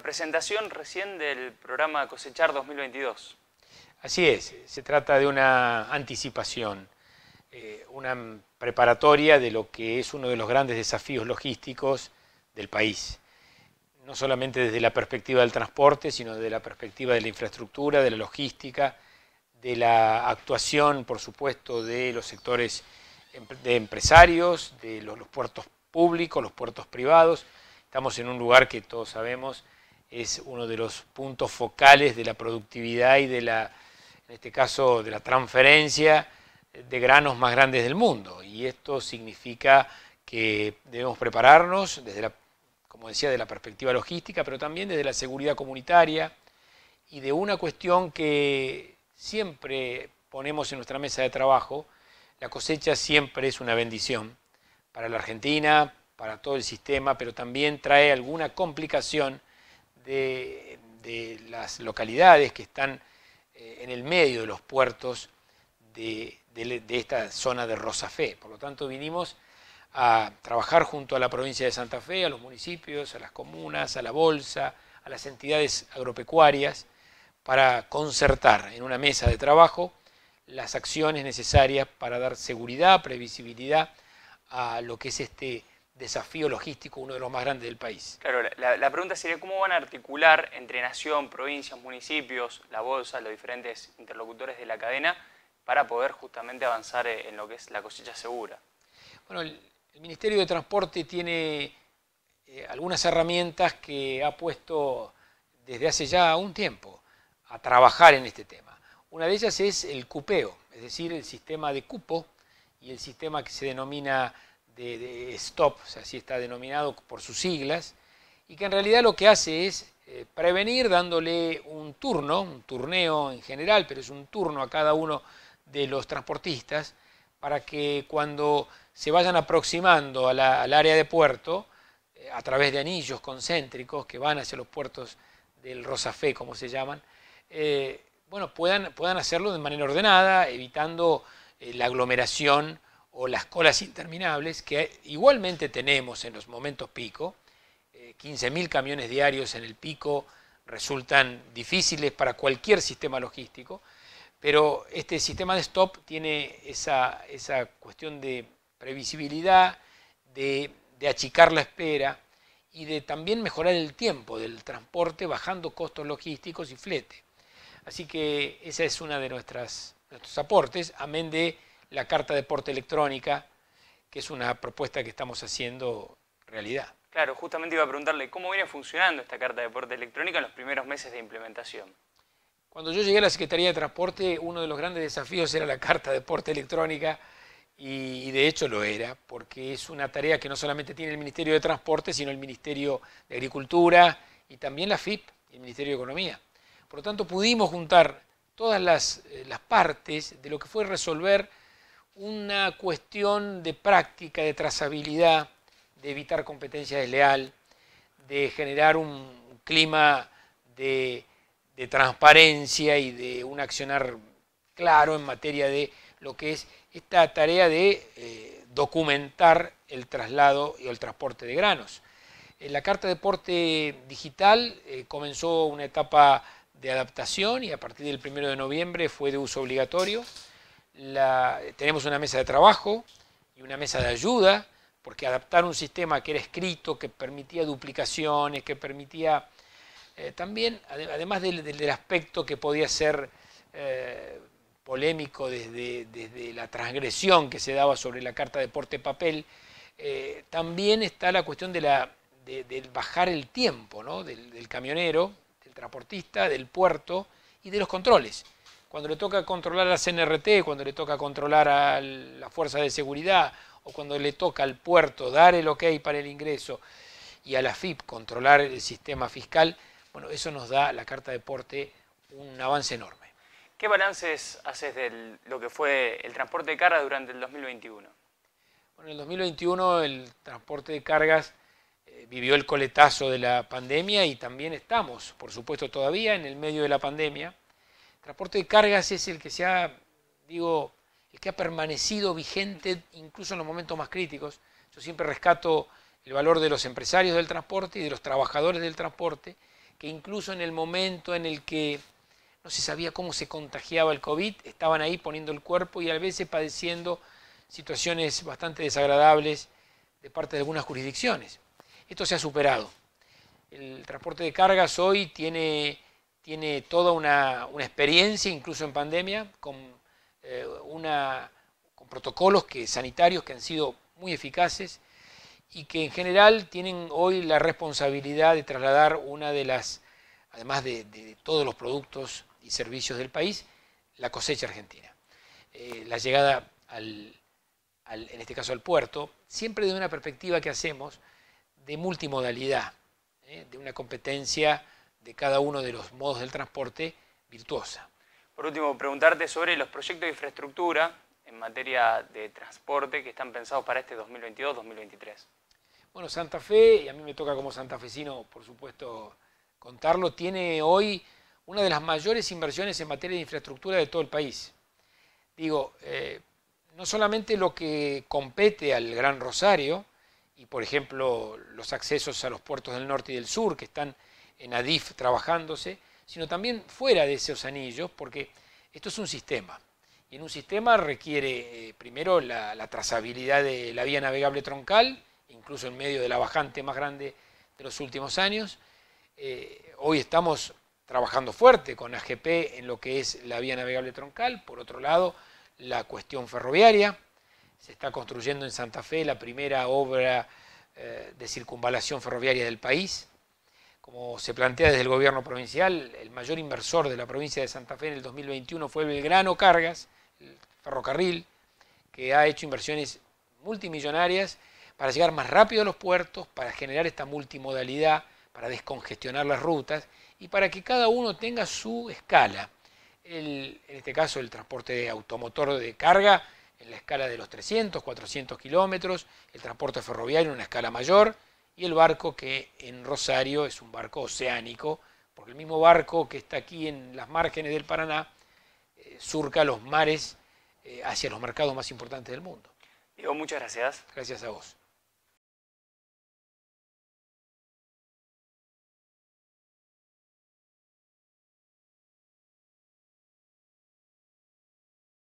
presentación recién del programa Cosechar 2022. Así es, se trata de una anticipación, eh, una preparatoria de lo que es uno de los grandes desafíos logísticos del país. No solamente desde la perspectiva del transporte, sino desde la perspectiva de la infraestructura, de la logística, de la actuación, por supuesto, de los sectores em-, de empresarios, de los puertos públicos, los puertos privados. Estamos en un lugar que todos sabemos es uno de los puntos focales de la productividad y de la, en este caso, de la transferencia de granos más grandes del mundo. Y esto significa que debemos prepararnos desde la, como decía, de la perspectiva logística, pero también desde la seguridad comunitaria y de una cuestión que siempre ponemos en nuestra mesa de trabajo, la cosecha siempre es una bendición para la Argentina, para todo el sistema, pero también trae alguna complicación de, las localidades que están eh, en el medio de los puertos de, esta zona de Rosa Fe. Por lo tanto, vinimos a trabajar junto a la provincia de Santa Fe, a los municipios, a las comunas, a la bolsa, a las entidades agropecuarias, para concertar en una mesa de trabajo las acciones necesarias para dar seguridad, previsibilidad a lo que es este desafío logístico, uno de los más grandes del país. Claro, la, pregunta sería cómo van a articular entre nación, provincias, municipios, la bolsa, los diferentes interlocutores de la cadena, para poder justamente avanzar en lo que es la cosecha segura. Bueno, el, Ministerio de Transporte tiene eh, algunas herramientas que ha puesto desde hace ya un tiempo a trabajar en este tema. Una de ellas es el cupeo, es decir, el sistema de cupo y el sistema que se denomina de, STOP, así está denominado por sus siglas, y que en realidad lo que hace es eh, prevenir dándole un turno, un turneo en general, pero es un turno a cada uno de los transportistas, para que cuando se vayan aproximando a la, al área de puerto, eh, a través de anillos concéntricos que van hacia los puertos del Rosafé, como se llaman, eh, bueno, puedan, puedan hacerlo de manera ordenada, evitando la aglomeración o las colas interminables que igualmente tenemos en los momentos pico. 15.000 eh, camiones diarios en el pico resultan difíciles para cualquier sistema logístico, pero este sistema de stop tiene esa, cuestión de previsibilidad, de, achicar la espera y de también mejorar el tiempo del transporte bajando costos logísticos y flete. Así que esa es una de nuestros aportes, amén de la carta de porte electrónica, que es una propuesta que estamos haciendo realidad. Claro, justamente iba a preguntarle cómo viene funcionando esta carta de porte electrónica en los primeros meses de implementación. Cuando yo llegué a la Secretaría de Transporte, uno de los grandes desafíos era la carta de porte electrónica y, de hecho lo era, porque es una tarea que no solamente tiene el Ministerio de Transporte, sino el Ministerio de Agricultura y también la FIP, el Ministerio de Economía. Por lo tanto, pudimos juntar todas las, eh, partes de lo que fue resolver una cuestión de práctica, de trazabilidad, de evitar competencia desleal, de generar un clima de, transparencia y de un accionar claro en materia de lo que es esta tarea de eh, documentar el traslado y el transporte de granos. la Carta de porte Digital eh, comenzó una etapa de adaptación y a partir del 1 de noviembre fue de uso obligatorio la, tenemos una mesa de trabajo y una mesa de ayuda, porque adaptar un sistema que era escrito, que permitía duplicaciones, que permitía eh, también, además del, aspecto que podía ser eh, polémico desde, la transgresión que se daba sobre la carta de porte papel, eh, también está la cuestión de, la, de, bajar el tiempo ¿no? del camionero, del transportista, del puerto y de los controles. Cuando le toca controlar a CNRT, cuando le toca controlar a la fuerza de seguridad o cuando le toca al puerto dar el ok para el ingreso y a la FIP controlar el sistema fiscal, bueno, eso nos da la carta de porte un avance enorme. ¿Qué balances haces de lo que fue el transporte de cargas durante el 2021? Bueno, en el 2021 el transporte de cargas eh, vivió el coletazo de la pandemia y también estamos, por supuesto, todavía en el medio de la pandemia transporte de cargas es el que se ha, digo, el que ha permanecido vigente incluso en los momentos más críticos. Yo siempre rescato el valor de los empresarios del transporte y de los trabajadores del transporte, que incluso en el momento en el que no se sabía cómo se contagiaba el COVID, estaban ahí poniendo el cuerpo y a veces padeciendo situaciones bastante desagradables de parte de algunas jurisdicciones. Esto se ha superado. El transporte de cargas hoy tiene tiene toda una, experiencia, incluso en pandemia, eh, con, protocolos que, sanitarios que han sido muy eficaces y que en general tienen hoy la responsabilidad de trasladar una de las, además de, todos los productos y servicios del país, la cosecha argentina. Eh, la llegada al, en este caso al puerto, siempre de una perspectiva que hacemos de multimodalidad, ¿eh? de una competencia de cada uno de los modos del transporte virtuosa. Por último, preguntarte sobre los proyectos de infraestructura en materia de transporte que están pensados para este 2022-2023. Bueno, Santa Fe, y a mí me toca como santafesino, por supuesto, contarlo, tiene hoy una de las mayores inversiones en materia de infraestructura de todo el país. Digo, eh, no solamente lo que compete al Gran Rosario, y por ejemplo los accesos a los puertos del norte y del sur, que están en Adif trabajándose, sino también fuera de esos anillos, porque esto es un sistema. Y en un sistema requiere eh, primero la, trazabilidad de la vía navegable troncal, incluso en medio de la bajante más grande de los últimos años. Eh, hoy estamos trabajando fuerte con AGP en lo que es la vía navegable troncal. Por otro lado, la cuestión ferroviaria. Se está construyendo en Santa Fe la primera obra eh, de circunvalación ferroviaria del país como se plantea desde el gobierno provincial, el mayor inversor de la provincia de Santa Fe en el 2021 fue Belgrano Cargas, el ferrocarril, que ha hecho inversiones multimillonarias para llegar más rápido a los puertos, para generar esta multimodalidad, para descongestionar las rutas y para que cada uno tenga su escala. en este caso el transporte de automotor de carga en la escala de los 300, 400 kilómetros, el transporte ferroviario en una escala mayor, y el barco que en Rosario es un barco oceánico, porque el mismo barco que está aquí en las márgenes del Paraná eh, surca los mares eh, hacia los mercados más importantes del mundo. Diego, muchas gracias. Gracias a vos.